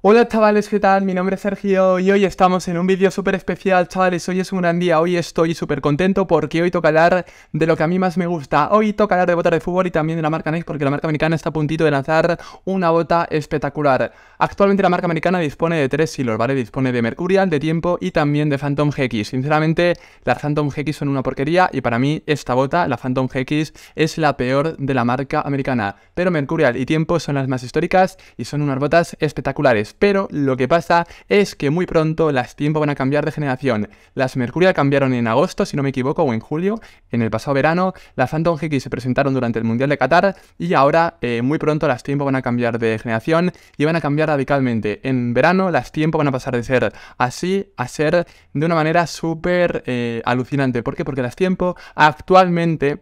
Hola chavales, ¿qué tal? Mi nombre es Sergio y hoy estamos en un vídeo súper especial, chavales, hoy es un gran día, hoy estoy súper contento porque hoy toca hablar de lo que a mí más me gusta, hoy toca hablar de botas de fútbol y también de la marca Nike porque la marca americana está a puntito de lanzar una bota espectacular. Actualmente la marca americana dispone de tres hilos, ¿vale? Dispone de Mercurial, de Tiempo y también de Phantom GX. Sinceramente, las Phantom GX son una porquería y para mí esta bota, la Phantom GX, es la peor de la marca americana, pero Mercurial y Tiempo son las más históricas y son unas botas espectaculares pero lo que pasa es que muy pronto las tiempos van a cambiar de generación. Las Mercuria cambiaron en agosto, si no me equivoco, o en julio, en el pasado verano, las Phantom Hickey se presentaron durante el Mundial de Qatar y ahora eh, muy pronto las tiempos van a cambiar de generación y van a cambiar radicalmente. En verano las tiempos van a pasar de ser así a ser de una manera súper eh, alucinante. ¿Por qué? Porque las tiempos actualmente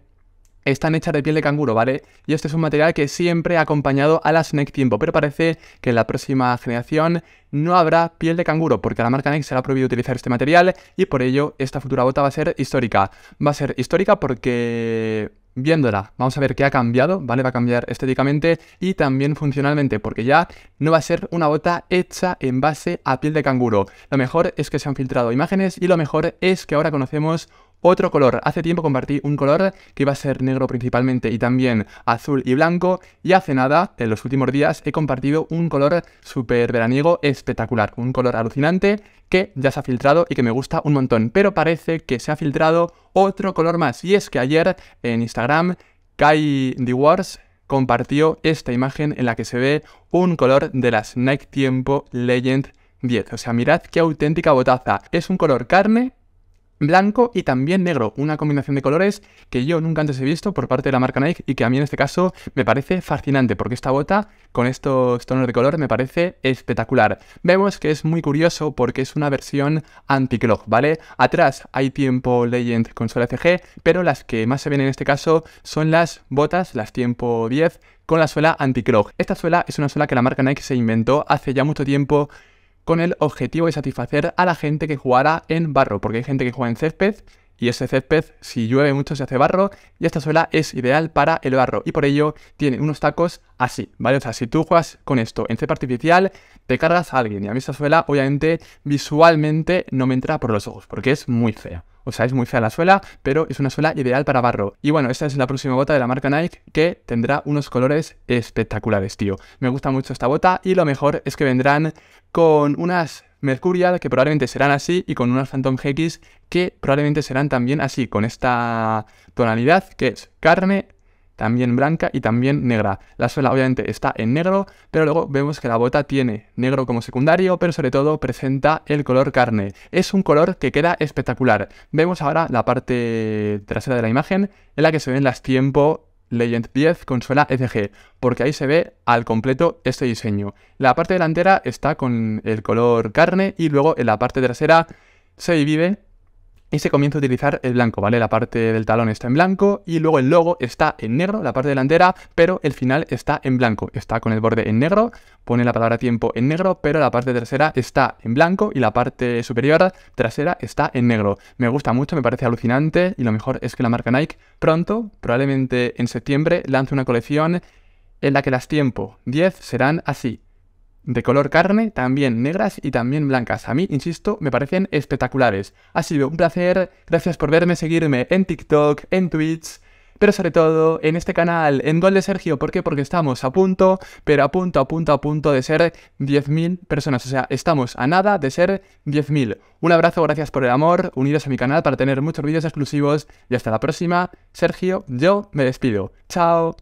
están hechas de piel de canguro, ¿vale? Y este es un material que siempre ha acompañado a las Snake Tiempo, pero parece que en la próxima generación no habrá piel de canguro, porque a la marca Nike ha prohibido utilizar este material y por ello esta futura bota va a ser histórica. Va a ser histórica porque viéndola, vamos a ver qué ha cambiado, ¿vale? Va a cambiar estéticamente y también funcionalmente, porque ya no va a ser una bota hecha en base a piel de canguro. Lo mejor es que se han filtrado imágenes y lo mejor es que ahora conocemos otro color, hace tiempo compartí un color que iba a ser negro principalmente y también azul y blanco y hace nada, en los últimos días, he compartido un color súper veraniego espectacular, un color alucinante que ya se ha filtrado y que me gusta un montón, pero parece que se ha filtrado otro color más y es que ayer en Instagram Kai Wars compartió esta imagen en la que se ve un color de las Nike Tiempo Legend 10. O sea, mirad qué auténtica botaza. Es un color carne blanco y también negro, una combinación de colores que yo nunca antes he visto por parte de la marca Nike y que a mí en este caso me parece fascinante porque esta bota con estos tonos de color me parece espectacular. Vemos que es muy curioso porque es una versión anti-clock, ¿vale? Atrás hay tiempo Legend con suela CG, pero las que más se ven en este caso son las botas, las tiempo 10 con la suela anti-clock. Esta suela es una suela que la marca Nike se inventó hace ya mucho tiempo con el objetivo de satisfacer a la gente que jugara en barro, porque hay gente que juega en césped y ese césped, si llueve mucho, se hace barro y esta suela es ideal para el barro y por ello tiene unos tacos así, ¿vale? O sea, si tú juegas con esto en cepa artificial, te cargas a alguien y a mí esta suela, obviamente, visualmente no me entra por los ojos porque es muy fea. O sea, es muy fea la suela, pero es una suela ideal para barro. Y bueno, esta es la próxima bota de la marca Nike que tendrá unos colores espectaculares, tío. Me gusta mucho esta bota y lo mejor es que vendrán con unas Mercurial que probablemente serán así y con unas Phantom X que probablemente serán también así, con esta tonalidad que es carne, también blanca y también negra. La suela obviamente está en negro, pero luego vemos que la bota tiene negro como secundario, pero sobre todo presenta el color carne. Es un color que queda espectacular. Vemos ahora la parte trasera de la imagen en la que se ven las tiempo Legend 10 con suela FG, e porque ahí se ve al completo este diseño. La parte delantera está con el color carne y luego en la parte trasera se divide y se comienza a utilizar el blanco, ¿vale? La parte del talón está en blanco y luego el logo está en negro, la parte delantera, pero el final está en blanco. Está con el borde en negro, pone la palabra tiempo en negro, pero la parte trasera está en blanco y la parte superior trasera está en negro. Me gusta mucho, me parece alucinante y lo mejor es que la marca Nike pronto, probablemente en septiembre, lance una colección en la que las tiempo 10 serán así, de color carne, también negras y también blancas. A mí, insisto, me parecen espectaculares. Ha sido un placer, gracias por verme, seguirme en TikTok, en Twitch, pero sobre todo en este canal, en Gol de Sergio. ¿Por qué? Porque estamos a punto, pero a punto, a punto, a punto de ser 10.000 personas. O sea, estamos a nada de ser 10.000. Un abrazo, gracias por el amor, unidos a mi canal para tener muchos vídeos exclusivos y hasta la próxima. Sergio, yo me despido. Chao.